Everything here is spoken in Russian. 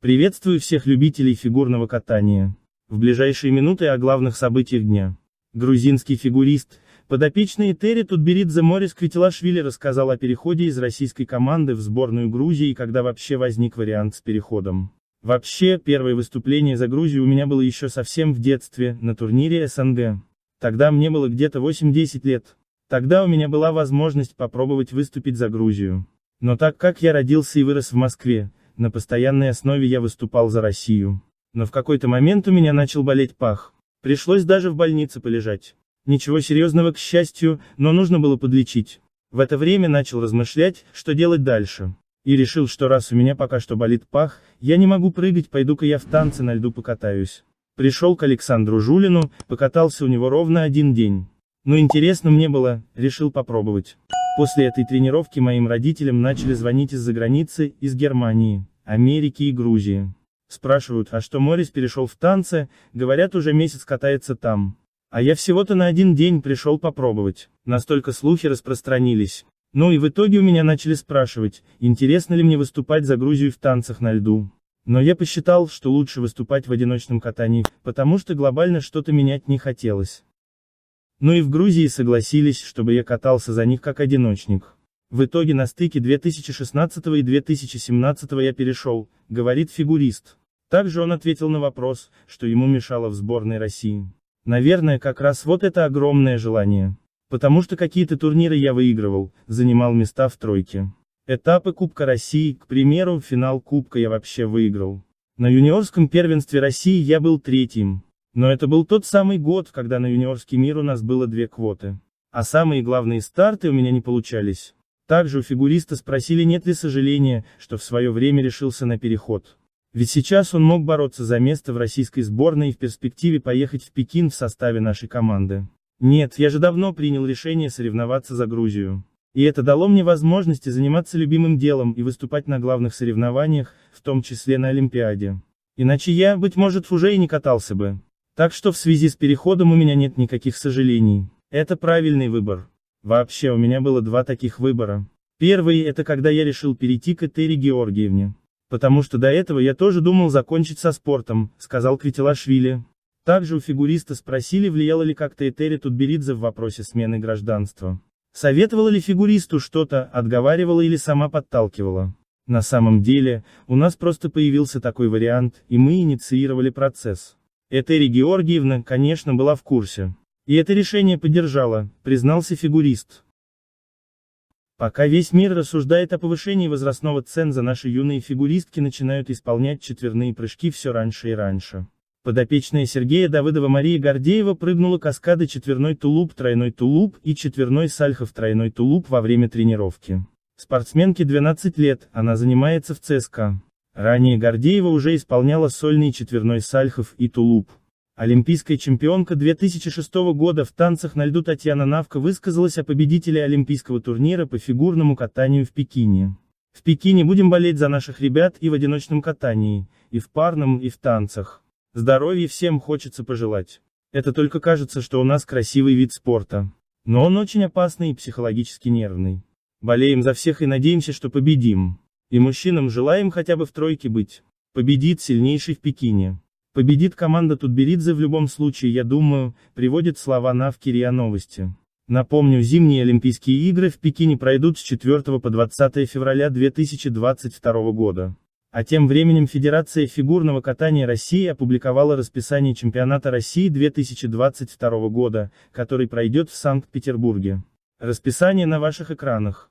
Приветствую всех любителей фигурного катания. В ближайшие минуты о главных событиях дня. Грузинский фигурист, подопечный Этери Тутберидзе Морис Квитилашвили рассказал о переходе из российской команды в сборную Грузии и когда вообще возник вариант с переходом. Вообще, первое выступление за Грузию у меня было еще совсем в детстве, на турнире СНГ. Тогда мне было где-то 8-10 лет. Тогда у меня была возможность попробовать выступить за Грузию. Но так как я родился и вырос в Москве, на постоянной основе я выступал за Россию. Но в какой-то момент у меня начал болеть пах. Пришлось даже в больнице полежать. Ничего серьезного, к счастью, но нужно было подлечить. В это время начал размышлять, что делать дальше. И решил, что раз у меня пока что болит пах, я не могу прыгать, пойду-ка я в танцы на льду покатаюсь. Пришел к Александру Жулину, покатался у него ровно один день. Но интересно мне было, решил попробовать. После этой тренировки моим родителям начали звонить из-за границы, из Германии, Америки и Грузии. Спрашивают, а что Морис перешел в танцы, говорят уже месяц катается там. А я всего-то на один день пришел попробовать. Настолько слухи распространились. Ну и в итоге у меня начали спрашивать, интересно ли мне выступать за Грузию в танцах на льду. Но я посчитал, что лучше выступать в одиночном катании, потому что глобально что-то менять не хотелось. Но ну и в Грузии согласились, чтобы я катался за них как одиночник. В итоге на стыке 2016 и 2017 я перешел, говорит фигурист. Также он ответил на вопрос, что ему мешало в сборной России. Наверное, как раз вот это огромное желание. Потому что какие-то турниры я выигрывал, занимал места в тройке. Этапы Кубка России, к примеру, финал Кубка я вообще выиграл. На юниорском первенстве России я был третьим. Но это был тот самый год, когда на юниорский мир у нас было две квоты. А самые главные старты у меня не получались. Также у фигуриста спросили, нет ли сожаления, что в свое время решился на переход. Ведь сейчас он мог бороться за место в российской сборной и в перспективе поехать в Пекин в составе нашей команды. Нет, я же давно принял решение соревноваться за Грузию. И это дало мне возможности заниматься любимым делом и выступать на главных соревнованиях, в том числе на Олимпиаде. Иначе я, быть может, уже и не катался бы. Так что в связи с переходом у меня нет никаких сожалений. Это правильный выбор. Вообще у меня было два таких выбора. Первый это когда я решил перейти к Этери Георгиевне. Потому что до этого я тоже думал закончить со спортом, сказал Квитилашвили. Также у фигуриста спросили, влияла ли как-то Этери Тутберидзе в вопросе смены гражданства. Советовала ли фигуристу что-то, отговаривала или сама подталкивала. На самом деле, у нас просто появился такой вариант, и мы инициировали процесс. Этери Георгиевна, конечно, была в курсе. И это решение поддержала, признался фигурист. Пока весь мир рассуждает о повышении возрастного ценза, наши юные фигуристки начинают исполнять четверные прыжки все раньше и раньше. Подопечная Сергея Давыдова Мария Гордеева прыгнула каскады четверной тулуп, тройной тулуп и четверной сальхо в тройной тулуп во время тренировки. Спортсменке 12 лет, она занимается в ЦСКА. Ранее Гордеева уже исполняла сольный четверной сальхов и тулуп. Олимпийская чемпионка 2006 года в танцах на льду Татьяна Навка высказалась о победителе Олимпийского турнира по фигурному катанию в Пекине. В Пекине будем болеть за наших ребят и в одиночном катании, и в парном, и в танцах. Здоровья всем хочется пожелать. Это только кажется, что у нас красивый вид спорта. Но он очень опасный и психологически нервный. Болеем за всех и надеемся, что победим. И мужчинам желаем хотя бы в тройке быть. Победит сильнейший в Пекине. Победит команда Тутберидзе в любом случае, я думаю, приводит слова Навки Новости. Напомню, зимние Олимпийские игры в Пекине пройдут с 4 по 20 февраля 2022 года. А тем временем Федерация фигурного катания России опубликовала расписание чемпионата России 2022 года, который пройдет в Санкт-Петербурге. Расписание на ваших экранах.